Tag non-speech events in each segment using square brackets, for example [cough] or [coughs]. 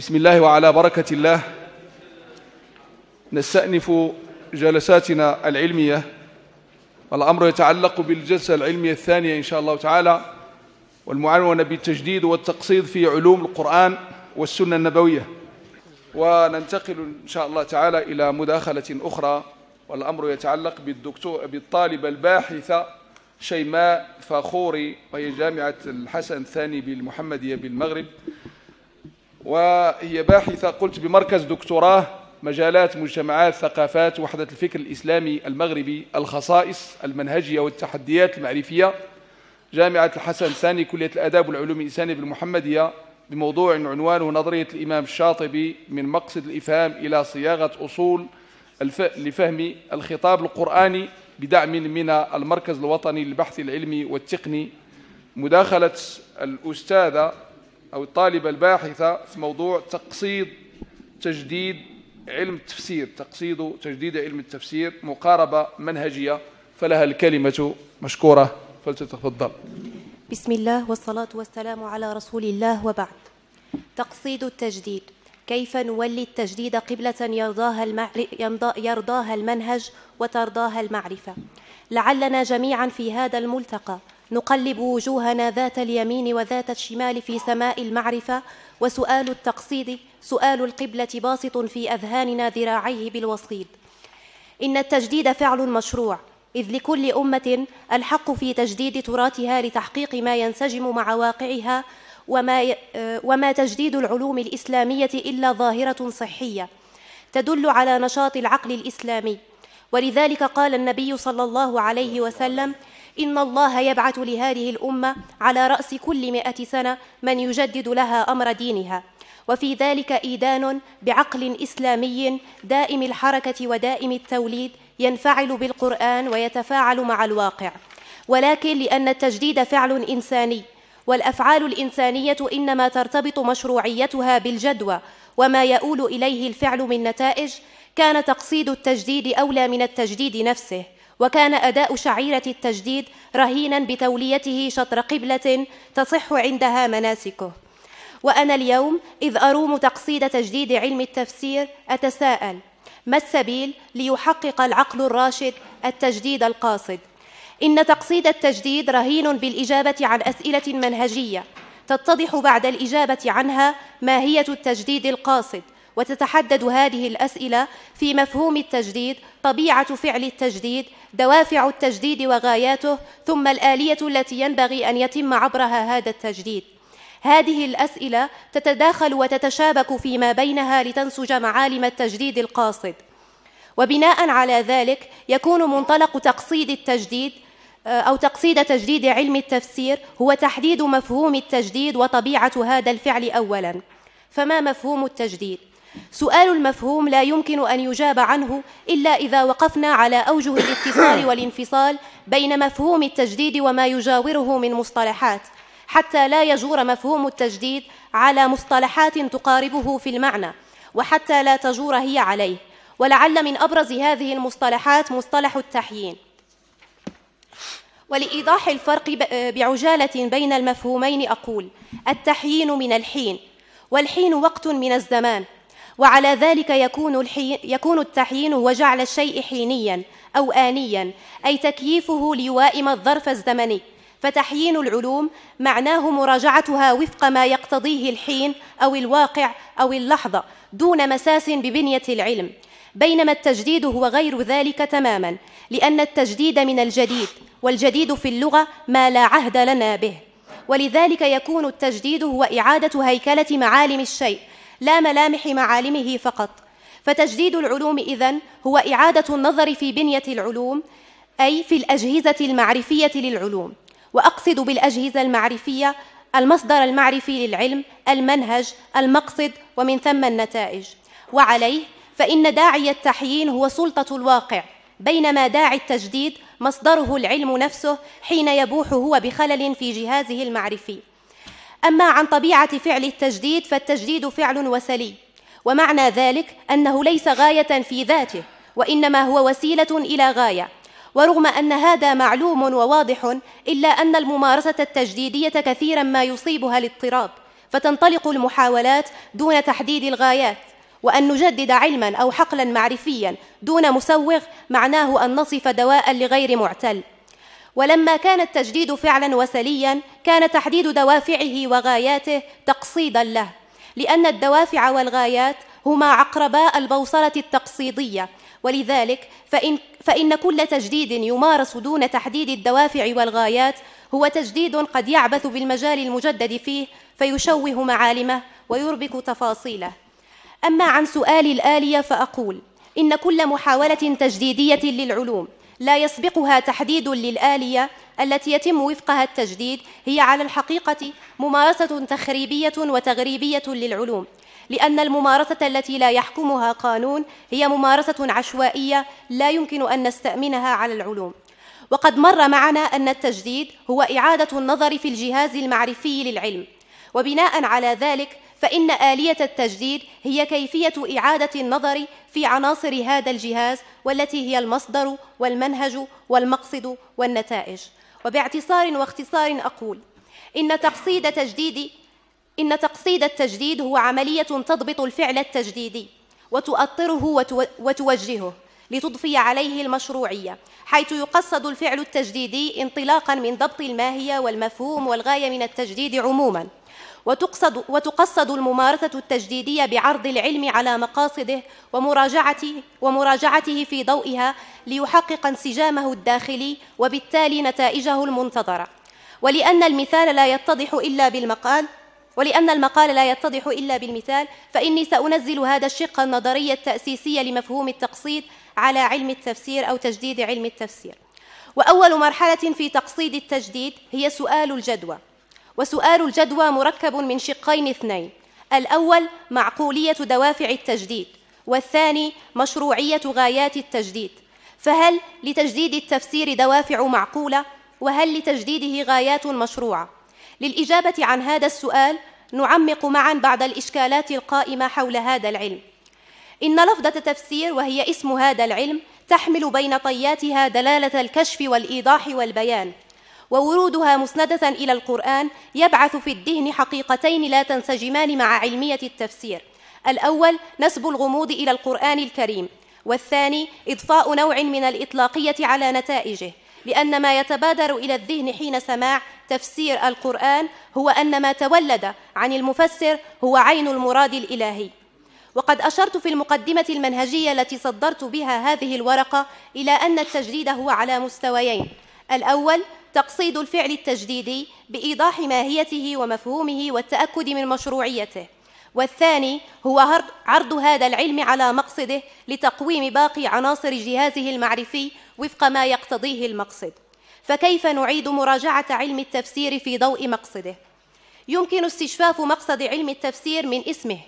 بسم الله وعلى بركة الله نستأنف جلساتنا العلمية والأمر يتعلق بالجلسة العلمية الثانية إن شاء الله تعالى والمعنون بالتجديد والتقصيد في علوم القرآن والسنة النبوية وننتقل إن شاء الله تعالى إلى مداخلة أخرى والأمر يتعلق بالدكتور بالطالبة الباحثة شيماء فاخوري وهي جامعة الحسن الثاني بالمحمدية بالمغرب وهي باحثة قلت بمركز دكتوراه مجالات مجتمعات ثقافات وحدة الفكر الإسلامي المغربي الخصائص المنهجية والتحديات المعرفية جامعة الحسن الثاني كلية الآداب والعلوم الإنسانية بالمحمدية بموضوع عنوانه نظرية الإمام الشاطبي من مقصد الإفهام إلى صياغة أصول الف... لفهم الخطاب القرآني بدعم من المركز الوطني للبحث العلمي والتقني مداخلة الأستاذة أو الطالبة الباحثة في موضوع تقصيد تجديد علم التفسير تقصيد تجديد علم التفسير مقاربة منهجية فلها الكلمة مشكورة فلتتفضل بسم الله والصلاة والسلام على رسول الله وبعد تقصيد التجديد كيف نولي التجديد قبلة يرضاها, المعر... يرضاها المنهج وترضاها المعرفة لعلنا جميعا في هذا الملتقى نقلب وجوهنا ذات اليمين وذات الشمال في سماء المعرفة وسؤال التقصيد سؤال القبلة باسط في أذهاننا ذراعيه بالوصيد إن التجديد فعل مشروع إذ لكل أمة الحق في تجديد تراثها لتحقيق ما ينسجم مع واقعها وما, آه، وما تجديد العلوم الإسلامية إلا ظاهرة صحية تدل على نشاط العقل الإسلامي ولذلك قال النبي صلى الله عليه وسلم إن الله يبعث لهذه الأمة على رأس كل مئة سنة من يجدد لها أمر دينها وفي ذلك إيدان بعقل إسلامي دائم الحركة ودائم التوليد ينفعل بالقرآن ويتفاعل مع الواقع ولكن لأن التجديد فعل إنساني والأفعال الإنسانية إنما ترتبط مشروعيتها بالجدوى وما يؤول إليه الفعل من نتائج كان تقصيد التجديد أولى من التجديد نفسه وكان أداء شعيرة التجديد رهينا بتوليته شطر قبلة تصح عندها مناسكه وأنا اليوم إذ أروم تقصيد تجديد علم التفسير أتساءل ما السبيل ليحقق العقل الراشد التجديد القاصد إن تقصيد التجديد رهين بالإجابة عن أسئلة منهجية تتضح بعد الإجابة عنها ماهية التجديد القاصد وتتحدد هذه الأسئلة في مفهوم التجديد طبيعة فعل التجديد دوافع التجديد وغاياته ثم الآلية التي ينبغي أن يتم عبرها هذا التجديد هذه الأسئلة تتداخل وتتشابك فيما بينها لتنسج معالم التجديد القاصد وبناء على ذلك يكون منطلق تقصيد التجديد آه، أو تقصيد تجديد علم التفسير هو تحديد مفهوم التجديد وطبيعة هذا الفعل أولا فما مفهوم التجديد سؤال المفهوم لا يمكن أن يجاب عنه إلا إذا وقفنا على أوجه الاتصال [coughs] والانفصال بين مفهوم التجديد وما يجاوره من مصطلحات حتى لا يجور مفهوم التجديد على مصطلحات تقاربه في المعنى وحتى لا تجور هي عليه ولعل من أبرز هذه المصطلحات مصطلح التحيين ولإيضاح الفرق بعجالة بين المفهومين أقول التحيين من الحين والحين وقت من الزمان وعلى ذلك يكون, يكون التحيين هو جعل الشيء حينيا أو آنيا أي تكييفه ليوائم الظرف الزمني فتحيين العلوم معناه مراجعتها وفق ما يقتضيه الحين أو الواقع أو اللحظة دون مساس ببنية العلم بينما التجديد هو غير ذلك تماما لأن التجديد من الجديد والجديد في اللغة ما لا عهد لنا به ولذلك يكون التجديد هو إعادة هيكلة معالم الشيء لا ملامح معالمه فقط فتجديد العلوم إذا هو إعادة النظر في بنية العلوم أي في الأجهزة المعرفية للعلوم وأقصد بالأجهزة المعرفية المصدر المعرفي للعلم المنهج المقصد ومن ثم النتائج وعليه فإن داعي التحيين هو سلطة الواقع بينما داعي التجديد مصدره العلم نفسه حين يبوح هو بخلل في جهازه المعرفي أما عن طبيعة فعل التجديد فالتجديد فعل وسلي ومعنى ذلك أنه ليس غاية في ذاته وإنما هو وسيلة إلى غاية ورغم أن هذا معلوم وواضح إلا أن الممارسة التجديدية كثيرا ما يصيبها الاضطراب فتنطلق المحاولات دون تحديد الغايات وأن نجدد علما أو حقلا معرفيا دون مسوغ معناه أن نصف دواء لغير معتل ولما كان التجديد فعلا وسليا كان تحديد دوافعه وغاياته تقصيدا له لأن الدوافع والغايات هما عقرباء البوصلة التقصيدية ولذلك فإن, فإن كل تجديد يمارس دون تحديد الدوافع والغايات هو تجديد قد يعبث بالمجال المجدد فيه فيشوه معالمه ويربك تفاصيله أما عن سؤال الآلية فأقول إن كل محاولة تجديدية للعلوم لا يسبقها تحديد للآلية التي يتم وفقها التجديد هي على الحقيقة ممارسة تخريبية وتغريبية للعلوم لأن الممارسة التي لا يحكمها قانون هي ممارسة عشوائية لا يمكن أن نستأمنها على العلوم وقد مر معنا أن التجديد هو إعادة النظر في الجهاز المعرفي للعلم وبناء على ذلك فإن آلية التجديد هي كيفية إعادة النظر في عناصر هذا الجهاز والتي هي المصدر والمنهج والمقصد والنتائج وباعتصار واختصار أقول إن تقصيد تجديد إن تقصيد التجديد هو عملية تضبط الفعل التجديدي وتؤطره وتوجهه لتضفي عليه المشروعية حيث يقصد الفعل التجديدي انطلاقا من ضبط الماهية والمفهوم والغاية من التجديد عموما وتقصد, وتقصد الممارسة التجديدية بعرض العلم على مقاصده ومراجعته, ومراجعته في ضوئها ليحقق انسجامه الداخلي وبالتالي نتائجه المنتظرة ولأن المثال لا يتضح إلا بالمقال ولأن المقال لا يتضح إلا بالمثال فإني سأنزل هذا الشق النظري التأسيسي لمفهوم التقصيد على علم التفسير أو تجديد علم التفسير وأول مرحلة في تقصيد التجديد هي سؤال الجدوى وسؤال الجدوى مركب من شقين اثنين الأول معقولية دوافع التجديد والثاني مشروعية غايات التجديد فهل لتجديد التفسير دوافع معقولة وهل لتجديده غايات مشروعة للإجابة عن هذا السؤال نعمق معا بعض الإشكالات القائمة حول هذا العلم إن لفظة تفسير وهي اسم هذا العلم تحمل بين طياتها دلالة الكشف والإيضاح والبيان وورودها مسندة إلى القرآن يبعث في الذهن حقيقتين لا تنسجمان مع علمية التفسير الأول نسب الغموض إلى القرآن الكريم والثاني إضفاء نوع من الإطلاقية على نتائجه لأن ما يتبادر إلى الذهن حين سماع تفسير القرآن هو أن ما تولد عن المفسر هو عين المراد الإلهي وقد أشرت في المقدمة المنهجية التي صدرت بها هذه الورقة إلى أن التجريد هو على مستويين الأول تقصيد الفعل التجديدي بإيضاح ماهيته ومفهومه والتأكد من مشروعيته والثاني هو عرض هذا العلم على مقصده لتقويم باقي عناصر جهازه المعرفي وفق ما يقتضيه المقصد فكيف نعيد مراجعة علم التفسير في ضوء مقصده؟ يمكن استشفاف مقصد علم التفسير من اسمه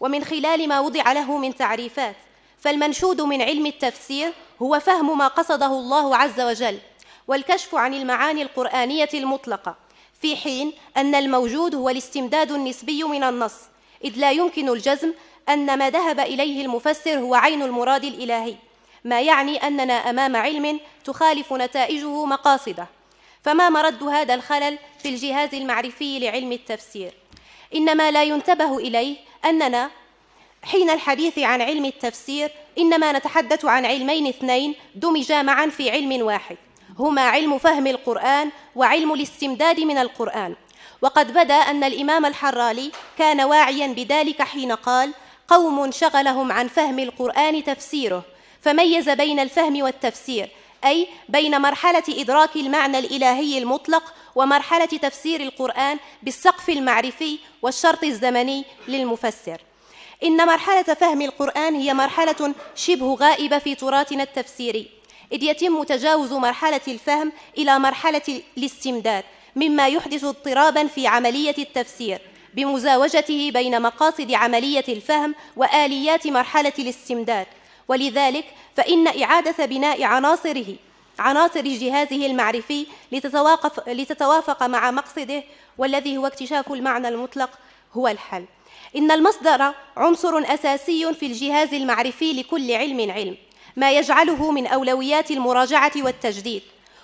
ومن خلال ما وضع له من تعريفات فالمنشود من علم التفسير هو فهم ما قصده الله عز وجل والكشف عن المعاني القرآنية المطلقة في حين أن الموجود هو الاستمداد النسبي من النص إذ لا يمكن الجزم أن ما ذهب إليه المفسر هو عين المراد الإلهي ما يعني أننا أمام علم تخالف نتائجه مقاصده فما مرد هذا الخلل في الجهاز المعرفي لعلم التفسير إنما لا ينتبه إليه أننا حين الحديث عن علم التفسير إنما نتحدث عن علمين اثنين دمجا معا في علم واحد هما علم فهم القرآن وعلم الاستمداد من القرآن وقد بدا أن الإمام الحرالي كان واعيا بذلك حين قال قوم شغلهم عن فهم القرآن تفسيره فميز بين الفهم والتفسير أي بين مرحلة إدراك المعنى الإلهي المطلق ومرحلة تفسير القرآن بالسقف المعرفي والشرط الزمني للمفسر إن مرحلة فهم القرآن هي مرحلة شبه غائبة في تراثنا التفسيري إذ يتم تجاوز مرحلة الفهم إلى مرحلة الاستمداد مما يحدث اضطرابا في عملية التفسير بمزاوجته بين مقاصد عملية الفهم وآليات مرحلة الاستمداد ولذلك فإن إعادة بناء عناصره عناصر جهازه المعرفي لتتواقف لتتوافق مع مقصده والذي هو اكتشاف المعنى المطلق هو الحل إن المصدر عنصر أساسي في الجهاز المعرفي لكل علم علم ما يجعله من أولويات المراجعة والتجديد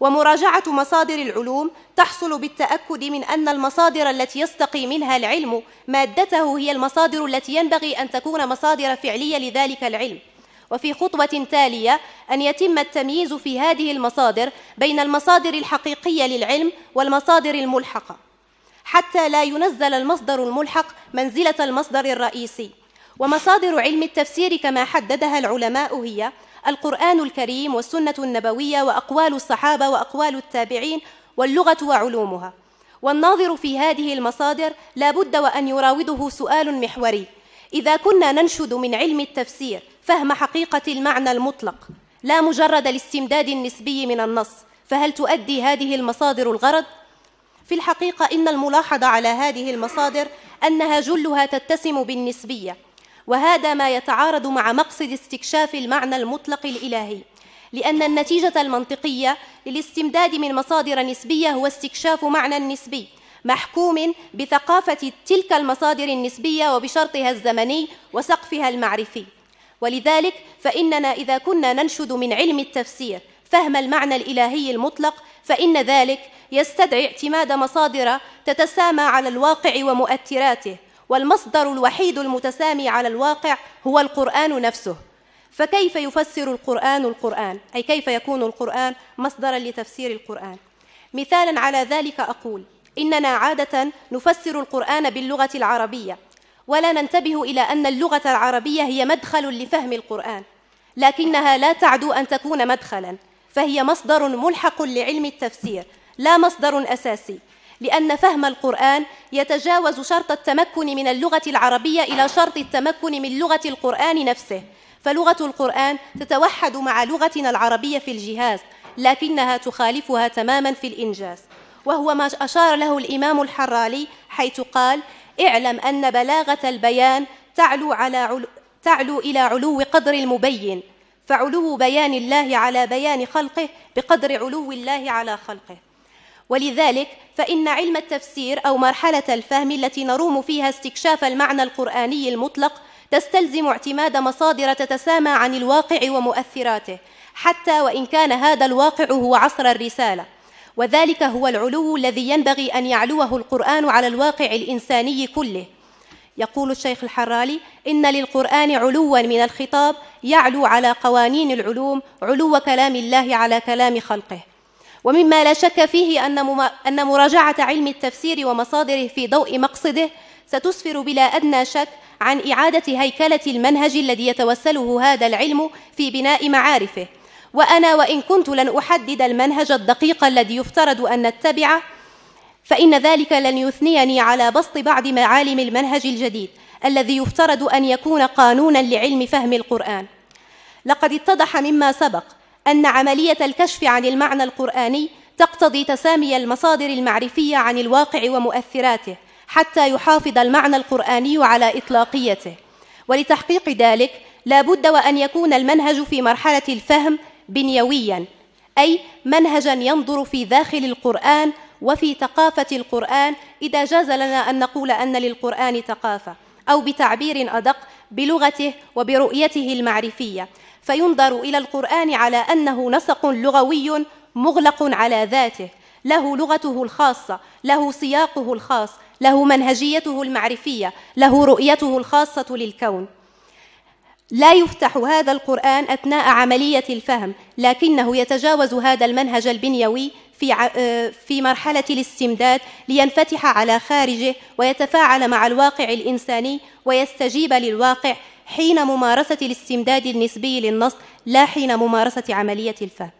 ومراجعة مصادر العلوم تحصل بالتأكد من أن المصادر التي يستقي منها العلم مادته هي المصادر التي ينبغي أن تكون مصادر فعلية لذلك العلم وفي خطوة تالية أن يتم التمييز في هذه المصادر بين المصادر الحقيقية للعلم والمصادر الملحقة حتى لا ينزل المصدر الملحق منزلة المصدر الرئيسي ومصادر علم التفسير كما حددها العلماء هي القرآن الكريم والسنة النبوية وأقوال الصحابة وأقوال التابعين واللغة وعلومها والناظر في هذه المصادر لا بد وأن يراوده سؤال محوري إذا كنا ننشد من علم التفسير فهم حقيقة المعنى المطلق لا مجرد الاستمداد النسبي من النص فهل تؤدي هذه المصادر الغرض؟ في الحقيقة إن الملاحظة على هذه المصادر أنها جلها تتسم بالنسبية وهذا ما يتعارض مع مقصد استكشاف المعنى المطلق الإلهي لأن النتيجة المنطقية للاستمداد من مصادر نسبية هو استكشاف معنى نسبي محكوم بثقافة تلك المصادر النسبية وبشرطها الزمني وسقفها المعرفي ولذلك فإننا إذا كنا ننشد من علم التفسير فهم المعنى الإلهي المطلق فإن ذلك يستدعي اعتماد مصادر تتسامى على الواقع ومؤثراته والمصدر الوحيد المتسامي على الواقع هو القرآن نفسه فكيف يفسر القرآن القرآن؟ أي كيف يكون القرآن مصدرا لتفسير القرآن؟ مثالا على ذلك أقول إننا عادة نفسر القرآن باللغة العربية ولا ننتبه إلى أن اللغة العربية هي مدخل لفهم القرآن لكنها لا تعدو أن تكون مدخلا فهي مصدر ملحق لعلم التفسير لا مصدر أساسي لأن فهم القرآن يتجاوز شرط التمكن من اللغة العربية إلى شرط التمكن من لغة القرآن نفسه فلغة القرآن تتوحد مع لغتنا العربية في الجهاز لكنها تخالفها تماما في الإنجاز وهو ما أشار له الإمام الحرالي حيث قال اعلم أن بلاغة البيان تعلو, على علو تعلو إلى علو قدر المبين فعلو بيان الله على بيان خلقه بقدر علو الله على خلقه ولذلك فإن علم التفسير أو مرحلة الفهم التي نروم فيها استكشاف المعنى القرآني المطلق تستلزم اعتماد مصادر تتسامى عن الواقع ومؤثراته حتى وإن كان هذا الواقع هو عصر الرسالة وذلك هو العلو الذي ينبغي أن يعلوه القرآن على الواقع الإنساني كله يقول الشيخ الحرالي إن للقرآن علوا من الخطاب يعلو على قوانين العلوم علو كلام الله على كلام خلقه ومما لا شك فيه أن أن مراجعة علم التفسير ومصادره في ضوء مقصده ستسفر بلا أدنى شك عن إعادة هيكلة المنهج الذي يتوسله هذا العلم في بناء معارفه وأنا وإن كنت لن أحدد المنهج الدقيق الذي يفترض أن نتبعه فإن ذلك لن يثنيني على بسط بعض معالم المنهج الجديد الذي يفترض أن يكون قانونا لعلم فهم القرآن لقد اتضح مما سبق أن عملية الكشف عن المعنى القرآني تقتضي تسامي المصادر المعرفية عن الواقع ومؤثراته حتى يحافظ المعنى القرآني على إطلاقيته ولتحقيق ذلك لا بد وأن يكون المنهج في مرحلة الفهم بنيويا أي منهجا ينظر في داخل القرآن وفي ثقافة القرآن إذا جاز لنا أن نقول أن للقرآن ثقافة أو بتعبير أدق بلغته وبرؤيته المعرفية فينظر إلى القرآن على أنه نسق لغوي مغلق على ذاته له لغته الخاصة له سياقه الخاص له منهجيته المعرفية له رؤيته الخاصة للكون لا يفتح هذا القرآن أثناء عملية الفهم لكنه يتجاوز هذا المنهج البنيوي في, آه، في مرحلة الاستمداد لينفتح على خارجه ويتفاعل مع الواقع الإنساني ويستجيب للواقع حين ممارسة الاستمداد النسبي للنص لا حين ممارسة عملية الفهم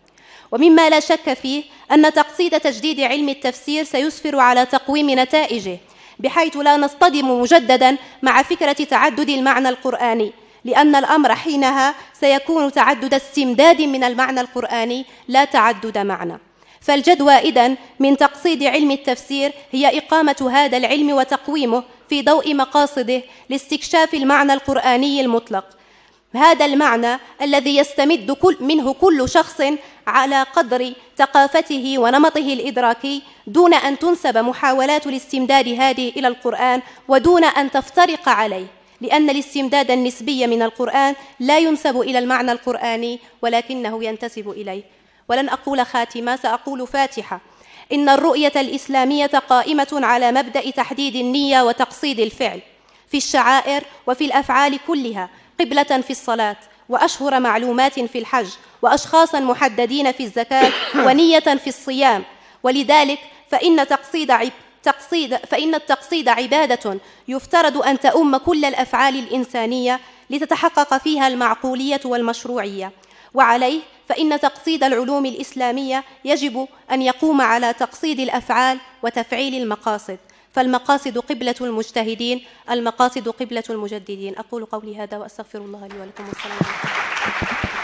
ومما لا شك فيه أن تقصيد تجديد علم التفسير سيسفر على تقويم نتائجه بحيث لا نصطدم مجددا مع فكرة تعدد المعنى القرآني لأن الأمر حينها سيكون تعدد استمداد من المعنى القرآني لا تعدد معنى فالجدوى إذن من تقصيد علم التفسير هي إقامة هذا العلم وتقويمه في ضوء مقاصده لاستكشاف المعنى القرآني المطلق هذا المعنى الذي يستمد كل منه كل شخص على قدر ثقافته ونمطه الإدراكي دون أن تنسب محاولات الاستمداد هذه إلى القرآن ودون أن تفترق عليه لأن الاستمداد النسبي من القرآن لا ينسب إلى المعنى القرآني ولكنه ينتسب إليه ولن أقول خاتمة سأقول فاتحة إن الرؤية الإسلامية قائمة على مبدأ تحديد النية وتقصيد الفعل في الشعائر وفي الأفعال كلها قبلة في الصلاة وأشهر معلومات في الحج وأشخاصا محددين في الزكاة [coughs] ونية في الصيام ولذلك فإن تقصيد التقصيد فإن التقصيد عبادة يفترض أن تؤم كل الأفعال الإنسانية لتتحقق فيها المعقولية والمشروعية وعليه فإن تقصيد العلوم الإسلامية يجب أن يقوم على تقصيد الأفعال وتفعيل المقاصد فالمقاصد قبلة المجتهدين المقاصد قبلة المجددين أقول قولي هذا وأستغفر الله لي ولكم والسلام عليكم